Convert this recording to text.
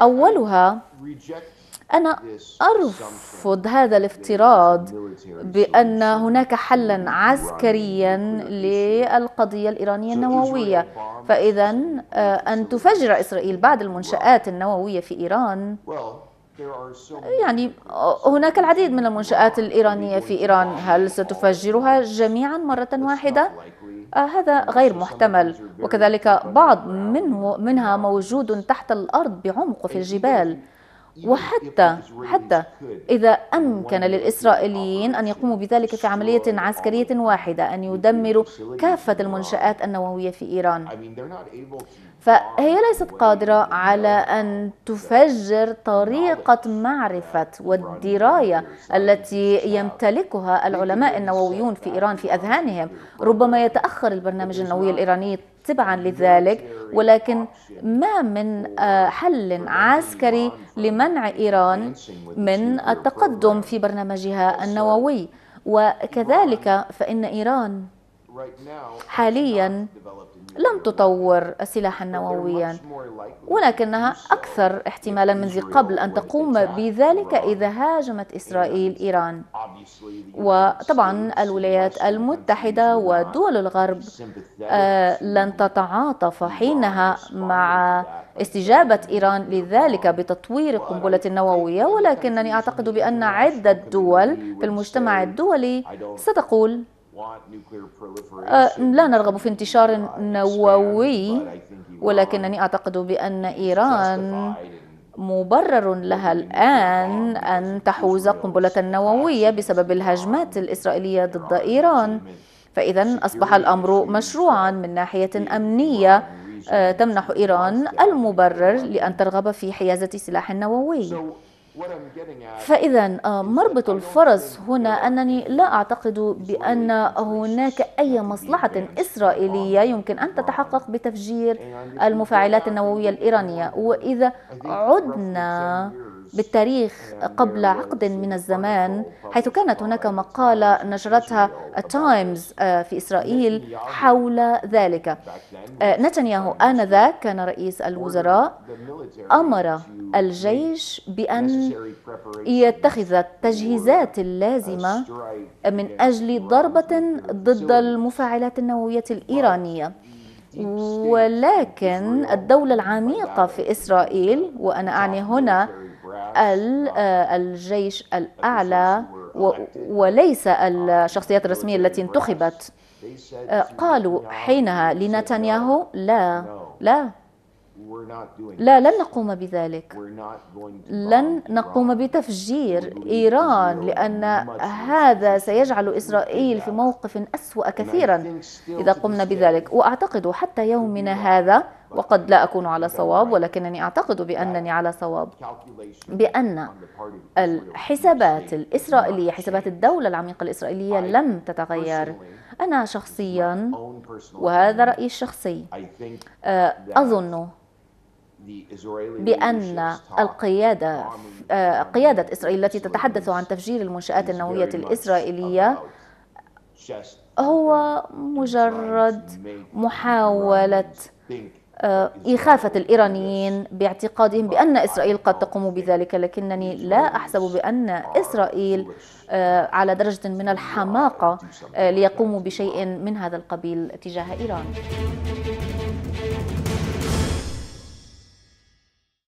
أولها أنا أرفض هذا الافتراض بأن هناك حلا عسكريا للقضية الإيرانية النووية فإذا آه، أن تفجر إسرائيل بعض المنشآت النووية في إيران يعني آه، هناك العديد من المنشآت الإيرانية في إيران هل ستفجرها جميعا مرة واحدة؟ آه، هذا غير محتمل وكذلك بعض منه منها موجود تحت الأرض بعمق في الجبال وحتى حتى إذا أمكن للإسرائيليين أن يقوموا بذلك في عملية عسكرية واحدة أن يدمروا كافة المنشآت النووية في إيران فهي ليست قادرة على أن تفجر طريقة معرفة والدراية التي يمتلكها العلماء النوويون في إيران في أذهانهم ربما يتأخر البرنامج النووي الإيراني تبعا لذلك ولكن ما من آه، حل عسكري لمنع إيران من التقدم في برنامجها النووي وكذلك فإن إيران حاليا لم تطور سلاحا نوويا ولكنها أكثر احتمالا من ذي قبل أن تقوم بذلك إذا هاجمت إسرائيل إيران وطبعا الولايات المتحدة ودول الغرب آه، لن تتعاطف حينها مع استجابة إيران لذلك بتطوير قنبله نوويه ولكنني أعتقد بأن عدة دول في المجتمع الدولي ستقول أه، لا نرغب في انتشار uh, نووي ولكنني أعتقد بأن إيران مبرر لها الآن أن تحوز قنبلة نووية بسبب الهجمات الإسرائيلية ضد إيران فإذا أصبح الأمر مشروعا من ناحية أمنية أه، تمنح إيران المبرر لأن ترغب في حيازة سلاح نووي فإذا آه، مربط الفرس هنا أنني لا أعتقد بأن هناك أي مصلحة إسرائيلية يمكن أن تتحقق بتفجير المفاعلات النووية الإيرانية وإذا عدنا بالتاريخ قبل عقد من الزمان حيث كانت هناك مقالة نشرتها تايمز آه، في إسرائيل حول ذلك آه، نتنياهو آنذاك كان رئيس الوزراء أمر الجيش بأن يتخذ التجهيزات اللازمة من أجل ضربة ضد المفاعلات النووية الإيرانية ولكن الدولة العميقة في إسرائيل وأنا أعني هنا آه، الجيش الأعلى وليس الشخصيات الرسمية التي انتخبت آه، قالوا حينها لنتنياهو لا لا لا لن نقوم بذلك لن نقوم بتفجير إيران لأن هذا سيجعل إسرائيل في موقف أسوأ كثيرا إذا قمنا بذلك وأعتقد حتى يومنا هذا وقد لا أكون على صواب ولكنني أعتقد بأنني على صواب بأن الحسابات الإسرائيلية حسابات الدولة العميقة الإسرائيلية لم تتغير أنا شخصيا وهذا رأيي الشخصي آه، أظن بأن القيادة آه، قيادة إسرائيل التي تتحدث عن تفجير المنشآت النووية الإسرائيلية هو مجرد محاولة آه، إخافة الإيرانيين باعتقادهم بأن إسرائيل قد تقوم بذلك لكنني لا أحسب بأن إسرائيل آه، على درجة من الحماقة آه، ليقوموا بشيء من هذا القبيل تجاه إيران